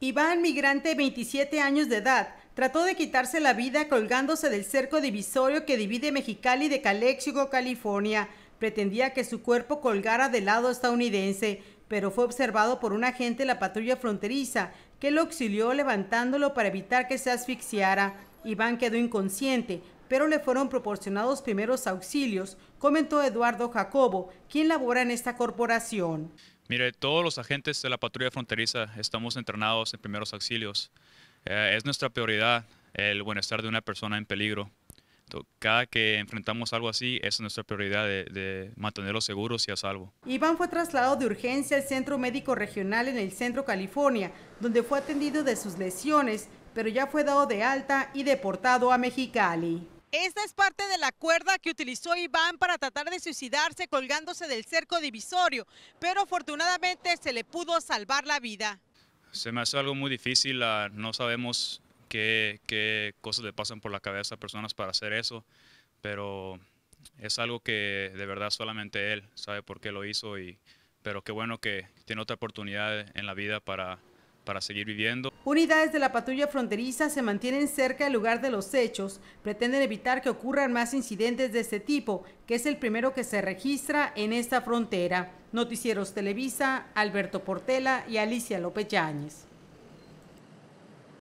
Iván, migrante, 27 años de edad, trató de quitarse la vida colgándose del cerco divisorio que divide Mexicali de Calexico, California. Pretendía que su cuerpo colgara del lado estadounidense, pero fue observado por un agente de la patrulla fronteriza, que lo auxilió levantándolo para evitar que se asfixiara. Iván quedó inconsciente, pero le fueron proporcionados primeros auxilios, comentó Eduardo Jacobo, quien labora en esta corporación. Mire, todos los agentes de la patrulla fronteriza estamos entrenados en primeros auxilios. Eh, es nuestra prioridad el bienestar de una persona en peligro. Cada que enfrentamos algo así, es nuestra prioridad de, de, mantenerlos seguros y a salvo. Iván fue trasladado de urgencia al Centro Médico Regional en el Centro California, donde fue atendido de sus lesiones pero ya fue dado de alta y deportado a Mexicali. Esta es parte de la cuerda que utilizó Iván para tratar de suicidarse colgándose del cerco divisorio, pero afortunadamente se le pudo salvar la vida. Se me hace algo muy difícil, ah, no sabemos qué, cosas le pasan por la cabeza a personas para hacer eso, pero es algo que de verdad solamente él sabe por qué lo hizo, y, pero qué bueno que tiene otra oportunidad en la vida para para seguir viviendo. Unidades de la patrulla fronteriza se mantienen cerca del lugar de los hechos, pretenden evitar que ocurran más incidentes de este tipo, que es el primero que se registra en esta frontera. Noticieros Televisa, Alberto Portela y Alicia López Yáñez.